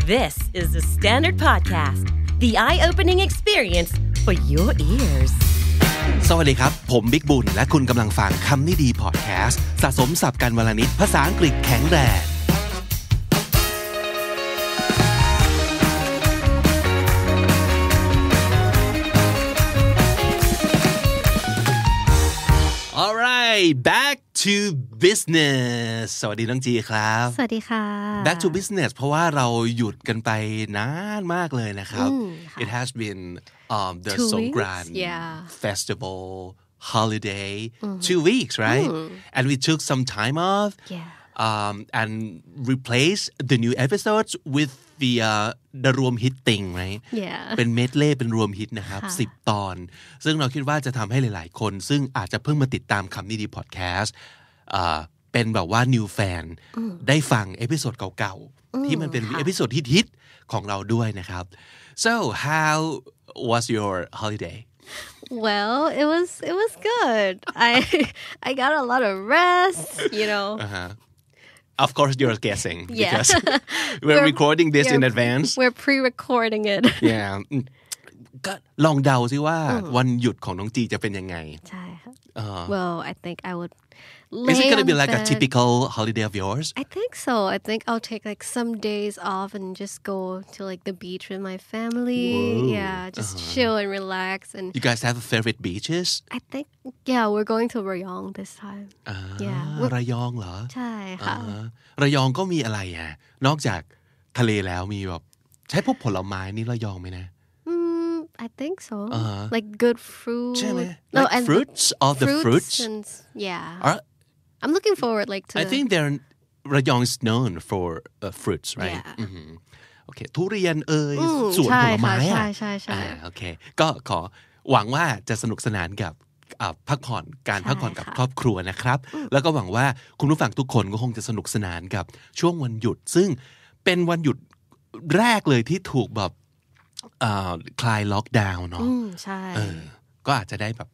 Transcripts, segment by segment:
This is the Standard Podcast, the eye-opening experience for your ears. สวัสดีครับ ผมบิกบุญ และคุณกำลังฟังคำนี้ดีพอดแคสต์สะสมสับการวลนิดภาษาอังกฤษแข็งแรง back to business สวัสดีน้องจีครับ สวัสดีค่ะ back to business เพราะว่าเราหยุดกันไปนานมากเลยนะครับ it has been um, the Songkran festival holiday two weeks right and we took some time off yeah. um, and replace the new episodes with the uh, the รวมฮิตติง right เป็นเมดเล่เป็นรวมฮิตนะครับสิบตอน ซึ่งเราคิดว่าจะทำให้หลาย ๆ คน ซึ่งอาจจะเพิ่งมาติดตามคำนี้ดีพอดแคสต์เป็นแบบว่า new fan ได้ฟังเอพิโซดเก่าๆที่มันเป็นเอพิโซดที่ฮิตของเราด้วยนะครับ so how was your holiday well it was it was good I I got a lot of rest you know uh-huh. of course you're guessing y e because we're, we're recording this we're, in advance we're pre-recording it yeah ก็ลองเดาซิว่าวันหยุดของน้องจีจะเป็นยังไง ใช่ค่ะ well I think I would Is it gonna be like a typical holiday of yours? I think so. I think I'll take like some days off and just go to like the beach with my family. Whoa. Yeah, just uh-huh. chill and relax. And you guys have favorite beaches? I think yeah, we're going to Rayong this time. Uh, yeah, r ะยอง y หรอ ใช่ค่ะ Rayong ก็มีอะไรอ่ะนอกจากทะเลแล้วมีแบบใช้พวกผลไม้นี่ระยองไหมนะ I think so uh-huh. like good fruit ใช่ไ no like and fruits all the fruits and, yeah are, I'm looking forward like to I think they're Rayong is known for uh, fruits right yeah. mm-hmm. โอเคทุเรียนเอ่ยสวนผลไม้อ่ะใช่ใช่โอเคก็ขอหวังว่าจะสนุกสนานกับพักผ่อนการพักผ่อนกับครอบครัวนะครับ แล้วก็หวังว่าคุณผู้ฟังทุกคนก็คงจะสนุกสนานกับช่วงวันหยุด ซึ่งเป็นวันหยุดแรกเลยที่ถูกแบบคลายล็อกดาวน์เนาะใช่ก็อาจจะได้แบบ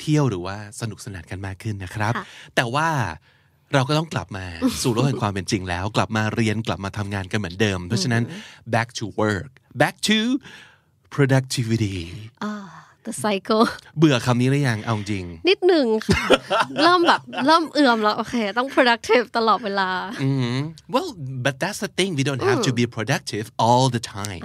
เที่ยวหรือว่าสนุกสนานกันมากขึ้นนะครับ แต่ว่าเราก็ต้องกลับมาสู่โลกแห่งความเป็นจริงแล้ว กลับมาเรียนกลับมาทำงานกันเหมือนเดิม เพราะฉะนั้น back to work back to productivity the cycle เบื่อคำนี้หรือยังเอาจริง นิดหนึ่งเริ่มแบบเริ่มเอื่อมแล้วโอเคต้อง productive ตลอดเวลา well but that's the thing we don't have to be productive all the time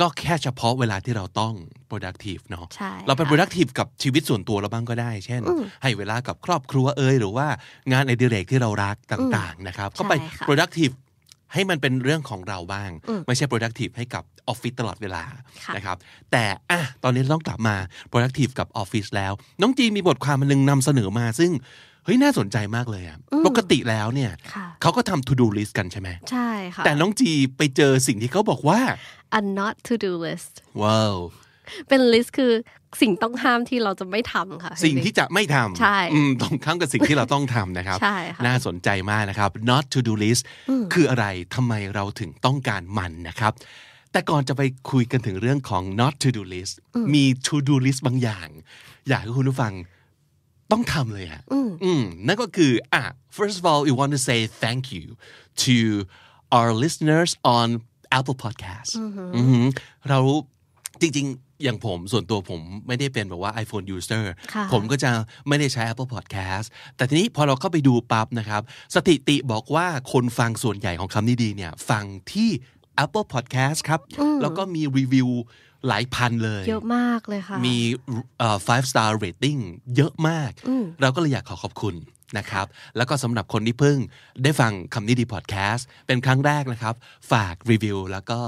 ก็แค่เฉพาะเวลาที่เราต้อง productive เนาะเราเป็น productive กับชีวิตส่วนตัวเราบ้างก็ได้ เช่น ให้เวลากับครอบครัวเอ่ยหรือว่างานในดิเรกที่เรารักต่างๆนะครับก็ไป productive ให้มันเป็นเรื่องของเราบ้าง ไม่ใช่ productive ให้กับออฟฟิศตลอดเวลานะครับ แต่อะตอนนี้ต้องกลับมา productive กับออฟฟิศแล้ว น้องจีมีบทความมนนึงนำเสนอมาซึ่งเฮ้ยน่าสนใจมากเลยอ่ะปกติแล้วเนี่ยเขาก็ทำ to do list กันใช่ไหมใช่ค่ะแต่น้องจีไปเจอสิ่งที่เขาบอกว่า a not to do list ว้าวเป็นลิสต์คือสิ่งต้องห้ามที่เราจะไม่ทำค่ะสิ่งที่จะไม่ทำใช่ตรงข้ามกับสิ่งที่เราต้องทำนะครับใช่ค่ะน่าสนใจมากนะครับ not to do list คืออะไรทำไมเราถึงต้องการมันนะครับ แต่ก่อนจะไปคุยกันถึงเรื่องของ not to do list มี to do list บางอย่าง อยากให้คุณผู้ฟังต้องทำเลยฮะอืมนั่นก็คืออ่ะ first of all we want to say thank you to our listeners on Apple Podcast เราจริงๆอย่างผมส่วนตัวผมไม่ได้เป็นแบบว่า iPhone user ผมก็จะไม่ได้ใช้ Apple Podcast แต่ทีนี้พอเราเข้าไปดูปั๊บนะครับ สถิติบอกว่าคนฟังส่วนใหญ่ของคำนี้ดีเนี่ย ฟังที่ Apple Podcast ครับ แล้วก็มีรีวิวหลายพันเลย เยอะมากเลยค่ะ มี five star rating เยอะมาก เราก็เลยอยากขอขอบคุณนะครับ แล้วก็สำหรับคนที่เพิ่งได้ฟังคำนี้ดีพอดแคสต์ เป็นครั้งแรกนะครับ ฝากรีวิวแล้วก็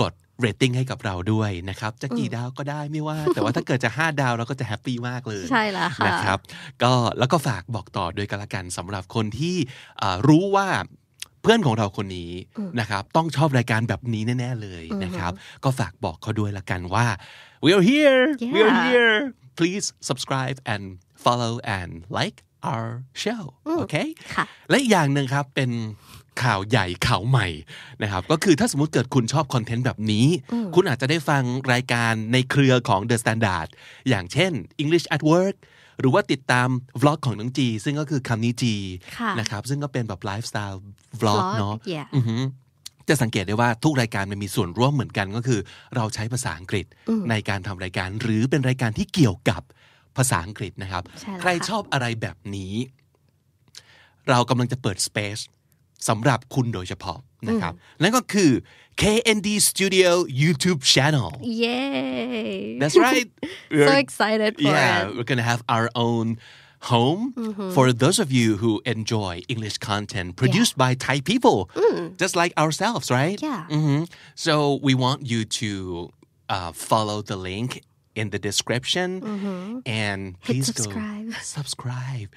กดเรตติ้งให้กับเราด้วยนะครับจะกี่ดาวก็ได้ไม่ว่า แต่ว่าถ้าเกิดจะ 5 ดาวเราก็จะแฮปปี้มากเลย ใช่แล้วค่ะ นะครับ ก็แล้วก็ฝากบอกต่อโดยกันละกันสำหรับคนที่รู้ว่าเพื่อนของเราคนนี้นะครับต้องชอบรายการแบบนี้แน่ๆเลยนะครับก็ฝากบอกเขาด้วยละกันว่า we are here we are here please subscribe and follow and like our show โอเคและออย่างหนึ่งครับเป็นข่าวใหญ่ข่าวใหม่นะครับก็คือถ้าสมมติเกิดคุณชอบคอนเทนต์แบบนี้ คุณอาจจะได้ฟังรายการในเครือของ The Standard อย่างเช่น English at Work หรือว่าติดตามวล็อกของน้องจีซึ่งก็คือคำนี้จีนะครับซึ่งก็เป็นแบบไลฟ์สไตล์วล็อกเนาะจะสังเกตได้ว่าทุกรายการมันมีส่วนร่วมเหมือนกันก็คือ เราใช้ภาษาอังกฤษในการทำรายการหรือเป็นรายการที่เกี่ยวกับภาษาอังกฤษนะครับ ใครชอบอะไรแบบนี้ เรากำลังจะเปิด space สำหรับคุณโดยเฉพาะนะครับนั่นก็คือ KND Studio YouTube channel Yay That's right So excited for yeah, it we're gonna have our own home mm-hmm. for those of you who enjoy English content produced yeah. by Thai people mm. just like ourselves right Yeah mm-hmm. So we want you to uh, follow the link in the description mm-hmm. and please Hit subscribe. go subscribe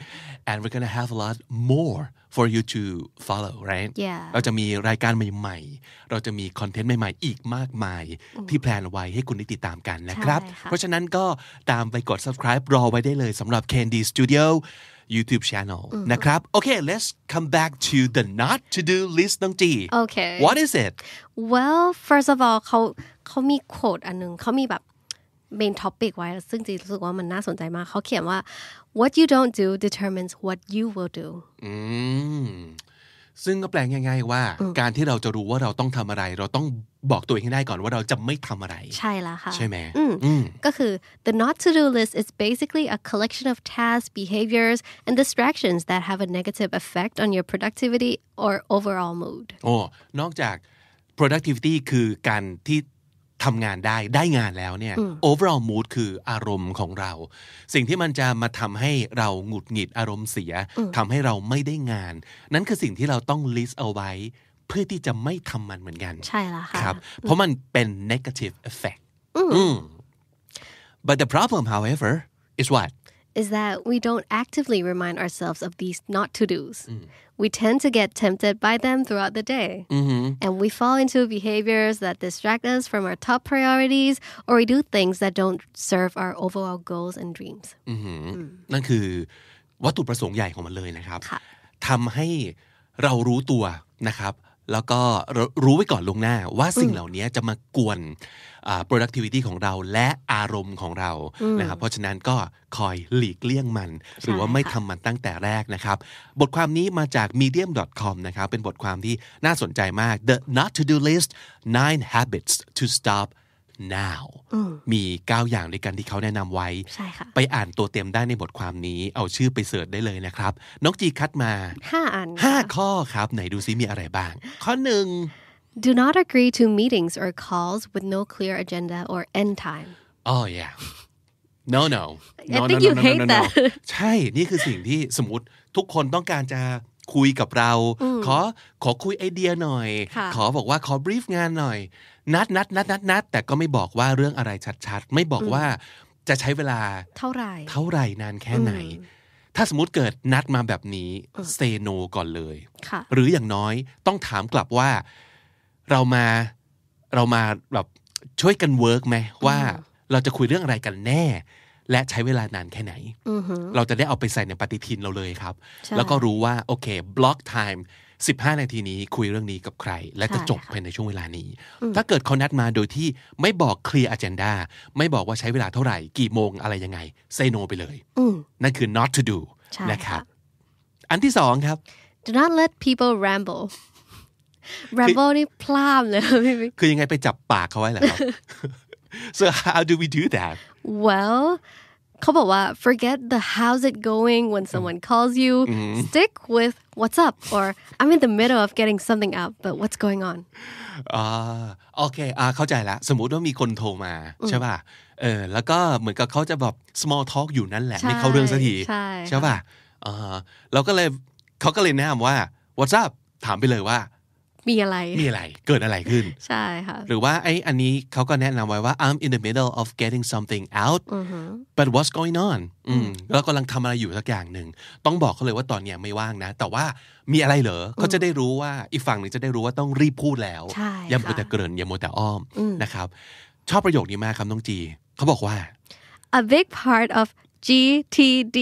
and we're gonna have a lot more for you to follow right yeah เราจะมีรายการใหม่ๆเราจะมีคอนเทนต์ใหม่ๆอีกมากมายที่แพลนไว้ให้คุณได้ติดตามกันนะครับเพราะฉะนั้นก็ตามไปกด subscribe รอไว้ได้เลยสำหรับ Candy Studio YouTube channel นะครับโอเค let's come back to the not to do list น้องจีโอเค what is it Well first of all เขาเขามีโคดอันนึงเขามีแบบเมนท็อปิกไว้ซึ่งจงรู้สึกว่ามันน่าสนใจมาก เขาเขียนว่า what you don't do determines what you will do ซึ่งก็แปลง่ายๆว่าการที่เราจะรู้ว่าเราต้องทำอะไรเราต้องบอกตัวเองให้ได้ก่อนว่าเราจะไม่ทำอะไร ใช่แล้วค่ะ ใช่ไหมก็คือ the not to do list is basically a collection of tasks behaviors and distractions that have a negative effect on your productivity or overall mood โอ้นอกจาก productivity คือการที่ทำงานได้ได้งานแล้วเนี่ย overall mood คืออารมณ์ของเรา สิ่งที่มันจะมาทำให้เราหงุดหงิดอารมณ์เสียทำให้เราไม่ได้งาน นั่นคือสิ่งที่เราต้อง list เอาไว้เพื่อที่จะไม่ทำมันเหมือนกัน ใช่แล้วค่ะครับ เพราะมันเป็น negative effect but the problem however is what is that we don't actively remind ourselves of these not to do's. Mm. We tend to get tempted by them throughout the day. Mm-hmm. And we fall into behaviors that distract us from our top priorities, or we do things that don't serve our overall goals and dreams. Mm-hmm. นั่นคือวัตถุประสงค์ใหญ่ของมันเลยนะครับทำให้เรารู้ตัวนะครับแล้วก็รู้ไว้ก่อนลงหน้าว่าสิ่งเหล่านี้จะมากวน productivity ของเราและอารมณ์ของเรานะครับเพราะฉะนั้นก็คอยหลีกเลี่ยงมัน หรือว่าไม่ทำมันตั้งแต่แรกนะครับ บทความนี้มาจาก medium.com นะครับเป็นบทความที่น่าสนใจมาก The Not to Do List Nine Habits to Stop now มี 9 อย่างด้วยกันที่เขาแนะนำไว้ไปอ่านตัวเต็มได้ในบทความนี้ เอาชื่อไปเสิร์ชได้เลยนะครับ น้องจีคัดมา5อัน5ข้อครับ ไหนดูซิมีอะไรบ้าง ข้อหนึ่ง do not agree to meetings or calls with no clear agenda or end time oh yeah no no no no no no no ใช่นี่คือสิ่งที่สมมติทุกคนต้องการจะคุยกับเรา ขอขอคุยไอเดียหน่อย ขอบอกว่าขอบรีฟงานหน่อยนัดนัดนัดนัดนัดแต่ก็ไม่บอกว่าเรื่องอะไรชัดๆไม่บอกว่าจะใช้เวลาเท่าไหร่ เท่าไหร่นานแค่ไหน ถ้าสมมติเกิดนัดมาแบบนี้เซโนก่อนเลยหรืออย่างน้อยต้องถามกลับว่า เรามาเรามาแบบช่วยกันเวิร์กไหมว่า เราจะคุยเรื่องอะไรกันแน่และใช้เวลานานแค่ไหน เราจะได้เอาไปใส่ในปฏิทินเราเลยครับ แล้วก็รู้ว่าโอเคบล็อกไทม์15นาทีนี้คุยเรื่องนี้กับใคร และจะจบภายในช่วงเวลานี้ ถ้าเกิดเขานัดมาโดยที่ไม่บอกเคลียร์อเจนดาไม่บอกว่าใช้เวลาเท่าไหร่ กี่โมงอะไรยังไงเซโนไปเลยนั่นคือ not to do นะครับ อันที่สองครับ do not let people ramble ramble นี่พลาดเลยคือยังไงไปจับปากเขาไว้แหละ so how do we do that well เขาบอกว่า forget the how's it going when someone calls you mm-hmm. stick with what's up or I'm in the middle of getting something up but what's going on อ๋อโอเคอ่าเข้าใจละสมมุติว่ามีคนโทรมาใช่ป่ะเออแล้วก็เหมือนกับเขาจะแบบ small talk อยู่นั่นแหละไม่เข้าเรื่องสักทีใช่ป่ะอ่าเราก็เลยเขาก็เลยแนะนำว่า what's up ถามไปเลยว่ามีอะไร มีอะไร เกิดอะไรขึ้น ใช่ค่ะ หรือว่าไอ้อันนี้เขาก็แนะนำไว้ว่า I'm in the middle of getting something out but what's going on อืมเรากำลังทำอะไรอยู่สักอย่างหนึ่ง ต้องบอกเขาเลยว่าตอนเนี้ยไม่ว่างนะ แต่ว่ามีอะไรเหรอเขาจะได้รู้ว่าอีกฝั่งหนึ่งจะได้รู้ว่าต้องรีบพูดแล้ว อย่ามัวแต่เกริ่นอย่ามัวแต่อ้อมนะครับ ชอบประโยคนี้มากคำัน้องจี เขาบอกว่า a big part of GTD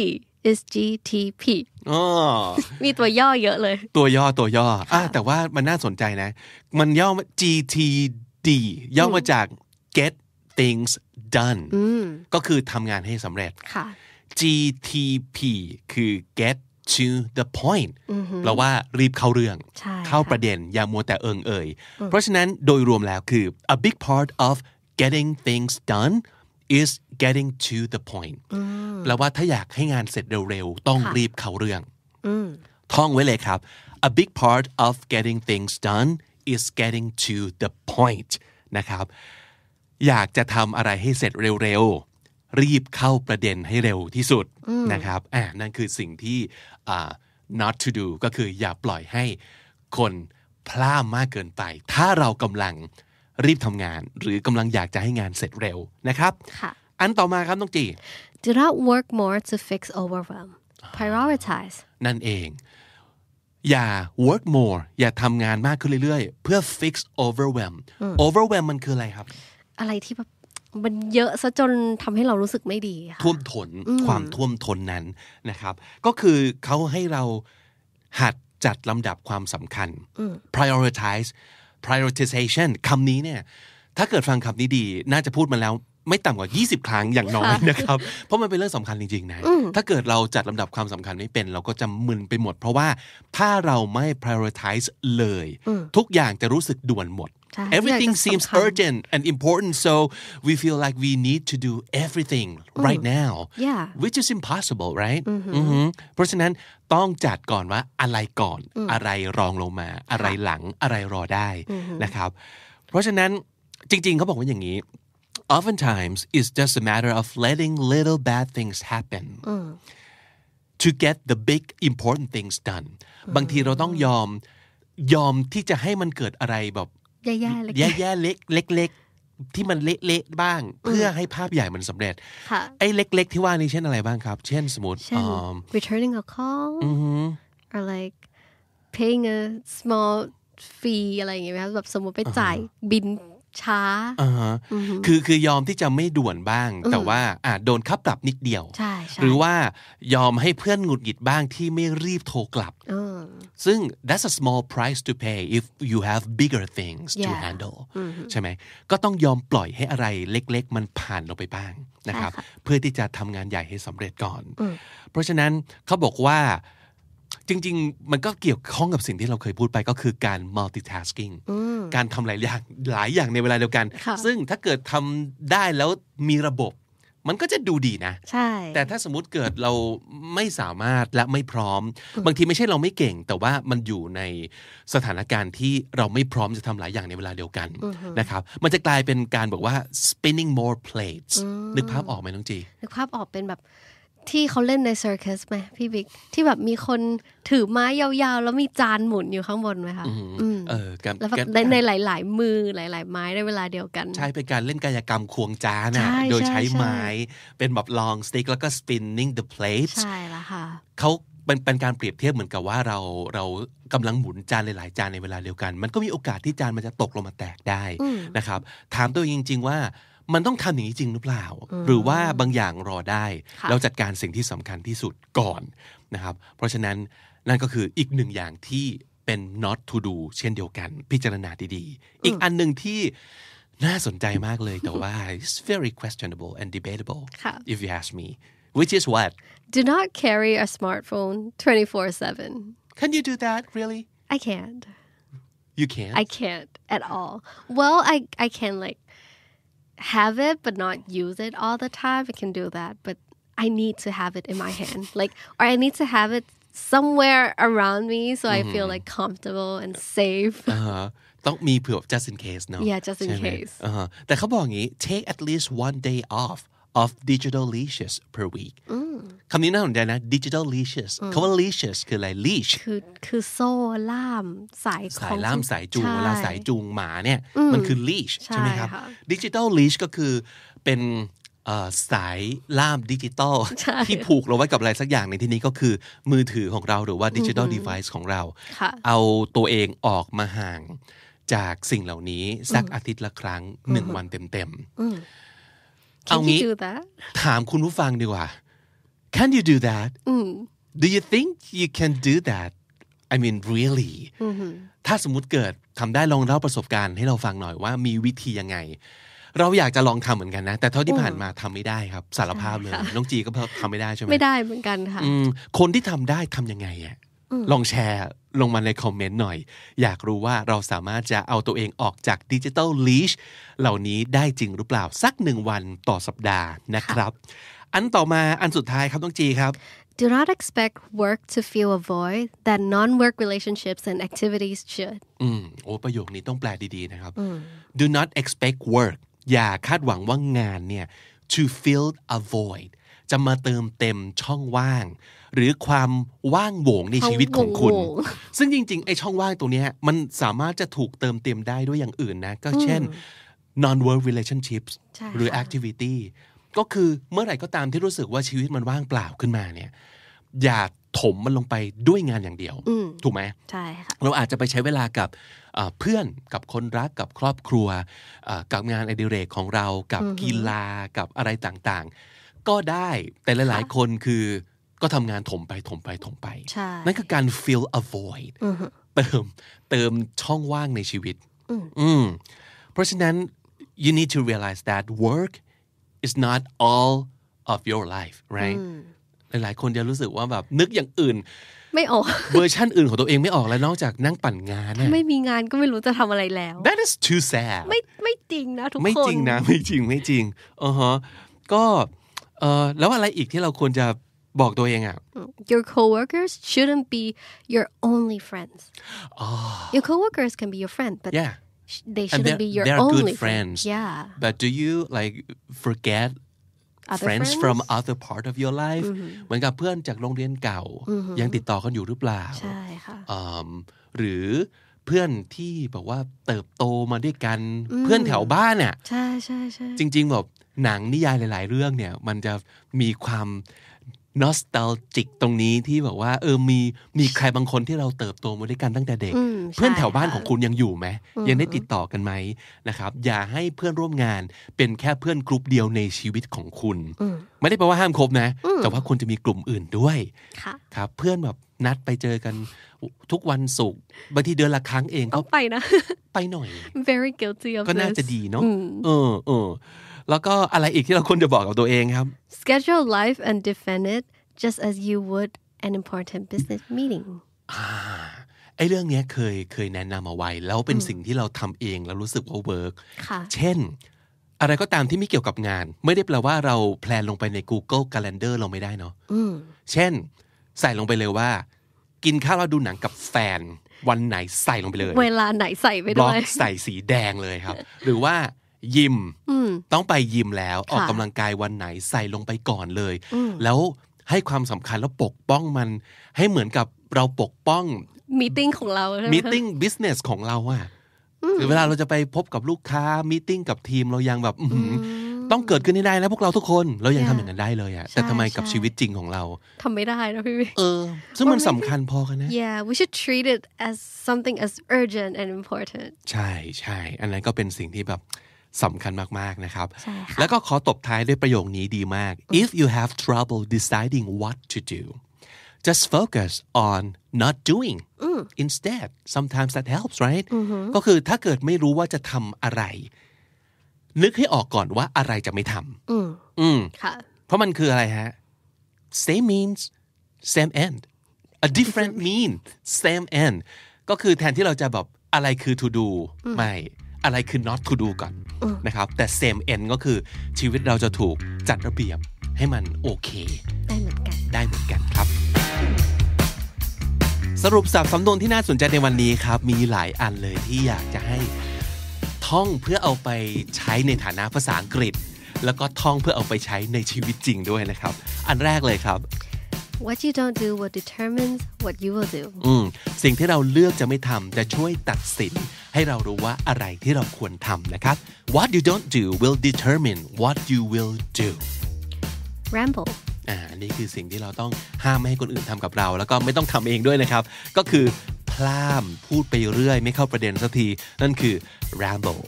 SGTP มีตัวย่อเยอะเลย ตัวย่อตัวย่ออ่แต่ว่ามันน่าสนใจนะมันย่อมา GTD ย่อมาจาก get things done ก็คือทำงานให้สำเร็จ GTP คือ get to the point แปลว่ารีบเข้าเรื่องเข้าประเด็นอย่ามัวแต่เอิงเอ่ยเพราะฉะนั้นโดยรวมแล้วคือ a big part of getting things done is getting to the point แปลว่าถ้าอยากให้งานเสร็จเร็วๆ ต้องรีบเข้าเรื่องท่องไว้เลยครับ a big part of getting things done is getting to the point นะครับ อยากจะทำอะไรให้เสร็จเร็วๆรีบเข้าประเด็นให้เร็วที่สุดนะครับอ่นั่นคือสิ่งที่ not to do ก็คืออย่าปล่อยให้คนพลาดมากเกินไป ถ้าเรากำลังรีบทำงาน หรือกำลังอยากจะให้งานเสร็จเร็วนะครับอันต่อมาครับต้องจี do not work more to fix overwhelm prioritize นั่นเอง อย่า work more อย่าทำงานมากขึ้นเรื่อยๆ เพื่อ fix overwhelm overwhelm มันคืออะไรครับ อะไรที่แบบมันเยอะซะจนทำให้เรารู้สึกไม่ดีค่ะท่วมทนความท่วมทนนั้นนะครับ ก็คือเขาให้เราหัดจัดลำดับความสำคัญ prioritize prioritization คำนี้เนี่ย ถ้าเกิดฟังคำนี้ดีน่าจะพูดมาแล้วไม่ต่ำกว่า 20 ครั้งอย่างน้อยนะครับ เพราะมันเป็นเรื่องสำคัญจริงๆนะ ถ้าเกิดเราจัดลำดับความสำคัญไม่เป็นเราก็จะมึนไปหมด เพราะว่าถ้าเราไม่ prioritize เลย ทุกอย่างจะรู้สึกด่วนหมด everything seems urgent and important so we feel like we need to do everything right now which is impossible right เพราะฉะนั้นต้องจัดก่อนว่าอะไรก่อนอะไรรองลงมา อะไรหลังอะไรรอได้นะครับ เพราะฉะนั้นจริงๆเขาบอกว่าอย่างนี้ oftentimes it's just a matter of letting little bad things happen to get the big important things done บางทีเราต้องยอมยอมที่จะให้มันเกิดอะไรแบบแย่ๆเล็กๆเล็กๆที่มันเละๆบ้าง เพื่อให้ภาพใหญ่มันสำเร็จไอ้เล็ก ๆที่ว่านี้เช่นอะไรบ้างครับ เช่นสมมติ returning a call or like paying a small fee อะไรอย่างเงี้ยครับแบบสมมติไปจ่ายบินช้าคือคือยอมที่จะไม่ด่วนบ้าง แต่ว่าอาจโดนคับปรับนิดเดียวหรือว่ายอมให้เพื่อนหงุดหงิดบ้างที่ไม่รีบโทรกลับซึ่ง that's a small price to pay if you have bigger things to handle ใช่ไหมก็ต้องยอมปล่อยให้อะไรเล็กๆมันผ่านลงไปบ้างนะครับเพื่อที่จะทำงานใหญ่ให้สำเร็จก่อนเพราะฉะนั้นเขาบอกว่าจริง ๆ มันก็เกี่ยวข้องกับสิ่งที่เราเคยพูดไปก็คือการ multitasking การทำหลายอย่างหลายอย่างในเวลาเดียวกัน ซึ่งถ้าเกิดทำได้แล้วมีระบบ มันก็จะดูดีนะ ใช่ แต่ถ้าสมมติเกิดเราไม่สามารถและไม่พร้อม บางทีไม่ใช่เราไม่เก่ง แต่ว่ามันอยู่ในสถานการณ์ที่เราไม่พร้อมจะทำหลายอย่างในเวลาเดียวกันนะครับ มันจะกลายเป็นการบอกว่า spinning more plates นึกภาพออกไหมน้องจี นึกภาพออกเป็นแบบที่เขาเล่นในเซอร์คัสไหมพี่บิ๊กที่แบบมีคนถือไม้ยาวๆ แล้วมีจานหมุนอยู่ข้างบนไหมคะเออแล้วแบบในหลายๆ มือหลายๆ ไม้ในเวลาเดียวกัน ใช่ เป็นการเล่นกายกรรมควงจานอ่ะ โดยใช้ไม้เป็นแบบลองสติ๊กแล้วก็ spinning the p l a t e ใช่ละค่ะเขาเป็นเป็นการเปรียบเทียบเหมือนกับว่าเราเรากำลังหมุนจานหลายๆจานในเวลาเดียวกัน มันก็มีโอกาสที่จานมันจะตกลงมาแตกได้นะครับ ถามตัวเองจริง ๆว่ามันต้องทำอย่างนี้จริงหรือเปล่าหรือว่าบางอย่างรอได้เราจัดการสิ่งที่สำคัญที่สุดก่อนนะครับเพราะฉะนั้นนั่นก็คืออีกหนึ่งอย่างที่เป็น not to do เช่นเดียวกันพิจารณาดีๆอีกอันหนึ่งที่น่าสนใจมากเลยแต่ว่า it's very questionable and debatable if you ask me which is what do not carry a smartphone 24/7 can you do that really I can't you can't I can't at all well I I can like have it but not use it all the time, I can do that. But I need to have it in my hand, like, or I need to have it somewhere around me so I feel mm-hmm. like comfortable and safe. อ่าฮะต้องมีเผื่อ uh-huh. just in case no? Yeah, just in ใช่ไหม case. อ่าฮะแต่เขาบอกอย่างงี้ uh-huh. take at least one day off of digital leashes per week คำนี้น่าสนใจนะ digital leashes คำว่า leashes คืออะไร leash คือ คือโซ่ล่ามสายสายล่ามสายจูงเวลาสายจูงหมาเนี่ยมันคือ leash ใช่ไหมครับ digital leash ก็คือเป็นสายล่ามดิจิตอลที่ผูกเราไว้กับอะไรสักอย่างในที่นี้ก็คือมือถือของเราหรือว่าดิจิตอลเดเวิ์ของเรา เอาตัวเองออกมาห่างจากสิ่งเหล่านี้สักอาทิตย์ละครั้งหนึ่งวันเต็มๆเอางี้ถามคุณผู้ฟังดีกว่า Can you do that Do you think you can do that I mean really ถ้าสมมุติเกิดทำได้ลองเล่าประสบการณ์ให้เราฟังหน่อยว่า มีวิธียังไง เราอยากจะลองทำเหมือนกันนะ แต่เท่าที่ผ่านมาทำไม่ได้ครับ สารภาพเลยน้องจีก็ทำไม่ได้ใช่ไหมไม่ได้เหมือนกันค่ะคนที่ทำได้ทำยังไง อ่ะลองแชร์ลงมาในคอมเมนต์หน่อย อยากรู้ว่าเราสามารถจะเอาตัวเองออกจากดิจิตอลลีชเหล่านี้ได้จริงหรือเปล่าสักหนึ่งวันต่อสัปดาห์นะครับ อันต่อมาอันสุดท้ายครับต้องจีครับ Do not expect work to fill a void that non-work relationships and activities should อืมโอ้ประโยคนี้ต้องแปลดีๆนะครับ Do not expect work อย่าคาดหวังว่างานเนี่ย to fill a void จะมาเติมเต็มช่องว่าง หรือความว่างโหวงในชีวิตของคุณ ซึ่งจริงๆไอ้ช่องว่างตัวเนี้ยมันสามารถจะถูกเติมเต็มได้ด้วยอย่างอื่นนะ ก็เช่น non work relationships หรือ activity ก็คือเมื่อไหร่ก็ตามที่รู้สึกว่าชีวิตมันว่างเปล่าขึ้นมาเนี่ย อย่าถมมันลงไปด้วยงานอย่างเดียว ถูกไหมใช่ค่ะเราอาจจะไปใช้เวลากับเพื่อนกับคนรักกับครอบครัวกับงานอดิเรกของเรา กับกีฬากับอะไรต่างๆก็ได้แต่หลาย ๆ คนคือก็ทำงานถมไปถมไปถมไปนั่นคือการ fill a void เติมเติมช่องว่างในชีวิตอืมเพราะฉะนั้น you need to realize that work is not all of your life right หลายๆคนจะรู้สึกว่าแบบนึกอย่างอื่นไม่ออกเวอร์ชั่นอื่นของตัวเองไม่ออกแล้วนอกจากนั่งปั่นงานไม่มีงานก็ไม่รู้จะทำอะไรแล้ว that is too sad ไม่ไม่จริงนะทุกคนไม่จริงนะไม่จริงไม่จริงอ๋อฮะก็เออแล้วอะไรอีกที่เราควรจะบอกตัวเองอ่ะ Your coworkers shouldn't be your only friends. Oh. Your coworkers can be your friend, but yeah. they shouldn't be your they're only good friends. f r i e n d Yeah. But do you like forget other friends, friends from other part of your life เหมือนกับเพื่อนจากโรงเรียนเก่ายังติดต่อกันอยู่หรือเปล่า ใช่ค่ะ หรือเพื่อนที่แบบว่าเติบโตมาด้วยกันเพื่อนแถวบ้านี่ยใช่ใช่ใช่ จริงๆแบบหนังนิยายหลาย ๆ เรื่อง เนี่ย มันจะมีความนอสตาจิกตรงนี้ที่แบบว่า เออมีมีใครบางคนที่เราเติบโตมาด้วยกันตั้งแต่เด็กเพื่อนแถวบ้านของคุณยังอยู่ไหมยังได้ติดต่อกันไหมนะครับ อย่าให้เพื่อนร่วมงานเป็นแค่เพื่อนกลุ่มเดียวในชีวิตของคุณไม่ได้แปลว่าห้ามคบนะแต่ว่าคุณจะมีกลุ่มอื่นด้วยครับ เพื่อนแบบนัดไปเจอกันทุกวันศุกร์บางทีเดือนละครั้งเองก็ไปนะไปหน่อย very guilty of ก็น่าจะดีเนาะเออเออแล้วก็อะไรอีกที่เราควรจะบอกกับตัวเองครับ schedule life and defend it just as you would an important business meeting ไอ้เรื่องนี้เคยเคยแนะนำเอาไว้แล้วเป็นสิ่งที่เราทำเอง แล้วรู้สึกว่าเวิร์กเช่น อะไรก็ตามที่ไม่เกี่ยวกับงาน ไม่ได้แปลว่าเราแพลนลงไปใน Google Calendar เราไม่ได้เนาะเช่น ใส่ลงไปเลยว่า กินข้าวล้วดูหนังกับแฟน วันไหนใส่ลงไปเลย เวลาไหนใส่ไปด้วยใส่สีแดงเลยครับ หรือว่ายิมต้องไปยิมแล้วออกกำลังกายวันไหนใส่ลงไปก่อนเลย แล้วให้ความสำคัญแล้วปกป้องมันให้เหมือนกับเราปกป้องมีติ้งของเรามีติ้งบิสเนสของเราอะหรือเวลาเราจะไปพบกับลูกค้ามีติ้งกับทีมเรายังแบบต้องเกิดขึ้นได้แล้วพวกเราทุกคนเรายังทำอย่างนั้นได้เลยอะแต่ทำไมกับชีวิตจริงของเรา ทำไม่ได้นะพี่เออ ซึ่งมันสำคัญพอกันนะ yeah we should treat it as something as urgent and important ใช่ใช่ อันนั้นก็เป็นสิ่งที่แบบสำคัญมากๆนะครับ แล้วก็ขอตบท้ายด้วยประโยคนี้ดีมาก if you have trouble deciding what to do just focus on not doing instead sometimes that helps right ก็คือถ้าเกิดไม่รู้ว่าจะทำอะไร นึกให้ออกก่อนว่าอะไรจะไม่ทำอืมเพราะมันคืออะไรฮะ same means same end a different mean same end ก็คือแทนที่เราจะแบบ อะไรคือ to do ไม่อะไรคือ not to do ก่อนนะครับ แต่ same end ก็คือชีวิตเราจะถูกจัดระเบียบให้มันโอเคได้เหมือนกันได้เหมือนกันครับ สรุปสับสำนวนที่น่าสนใจในวันนี้ครับ มีหลายอันเลยที่อยากจะให้ท่องเพื่อเอาไปใช้ในฐานะภาษาอังกฤษ แล้วก็ท่องเพื่อเอาไปใช้ในชีวิตจริงด้วยนะครับ อันแรกเลยครับ What you don't do will determines what you will do อืมสิ่งที่เราเลือกจะไม่ทำจะช่วยตัดสินให้เรารู้ว่าอะไรที่เราควรทำนะครับ What you don't do will determine what you will do Ramble อ่านี่คือสิ่งที่เราต้องห้ามไม่ให้คนอื่นทำกับเรา แล้วก็ไม่ต้องทำเองด้วยนะครับ ก็คือพล่ามพูดไปเรื่อยไม่เข้าประเด็นสักที นั่นคือ ramble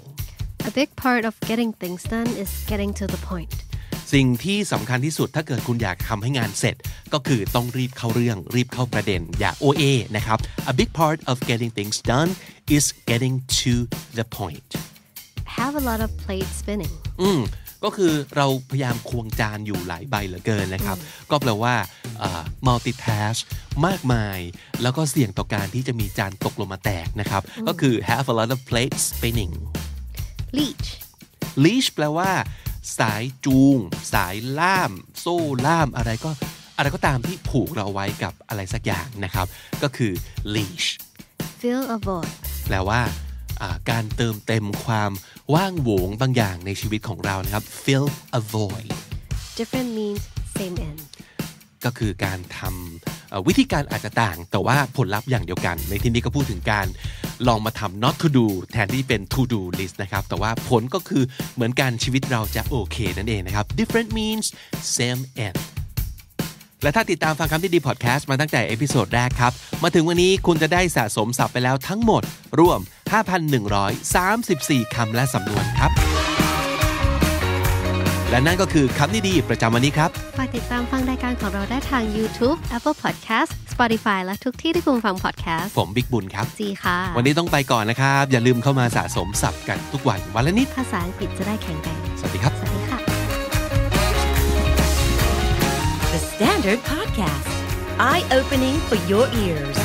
A big part of getting things done is getting to the point สิ่งที่สำคัญที่สุดถ้าเกิดคุณอยากทำให้งานเสร็จ ก็คือต้องรีบเข้าเรื่อง รีบเข้าประเด็น อย่าโอเอนะครับ a big part of getting things done is getting to the point have a lot of plate spinning อืมก็คือเราพยายามควงจานอยู่หลายใบเหลือเกินนะครับ ก็แปลว่า multitask มากมาย แล้วก็เสี่ยงต่อการที่จะมีจานตกลงมาแตกนะครับ ก็คือ have a lot of plates spinning leash leash แปลว่าสายจูง สายล่ามโซ่ล่าม อะไรก็อะไรก็ตามที่ผูกเราไว้กับอะไรสักอย่างนะครับ ก็คือ leash fill a void แปลว่าการเติมเต็มความว่างโหวงบางอย่างในชีวิตของเรานะครับ fill a void different means same end ก็คือการทำวิธีการอาจจะต่าง แต่ว่าผลลัพธ์อย่างเดียวกัน ในที่นี้ก็พูดถึงการลองมาทำ not to do แทนที่เป็น to do list นะครับ แต่ว่าผลก็คือเหมือนกันชีวิตเราจะโอเค นั่นเองนะครับ different means same end และถ้าติดตามฟังคำที่ดีพอดแคสต์มาตั้งแต่เอพิโซดแรกครับ มาถึงวันนี้คุณจะได้สะสมศัพท์ไปแล้วทั้งหมดรวม 5,134คำและสำนวนครับและนั่นก็คือคำนิดีประจำวันนี้ครับฝากติดตามฟังรายการของเราได้ทาง YouTube Apple Podcast Spotify และทุกที่ที่คุณฟัง podcast ผมบิ๊กบุญครับจีค่ะ วันนี้ต้องไปก่อนนะครับ อย่าลืมเข้ามาสะสมศัพท์กันทุกวันวันละนิดภาษาอังกฤษจะได้แข็งแรงสวัสดีครับ สวัสดีค่ะ The Standard Podcast Eye Opening for Your Ears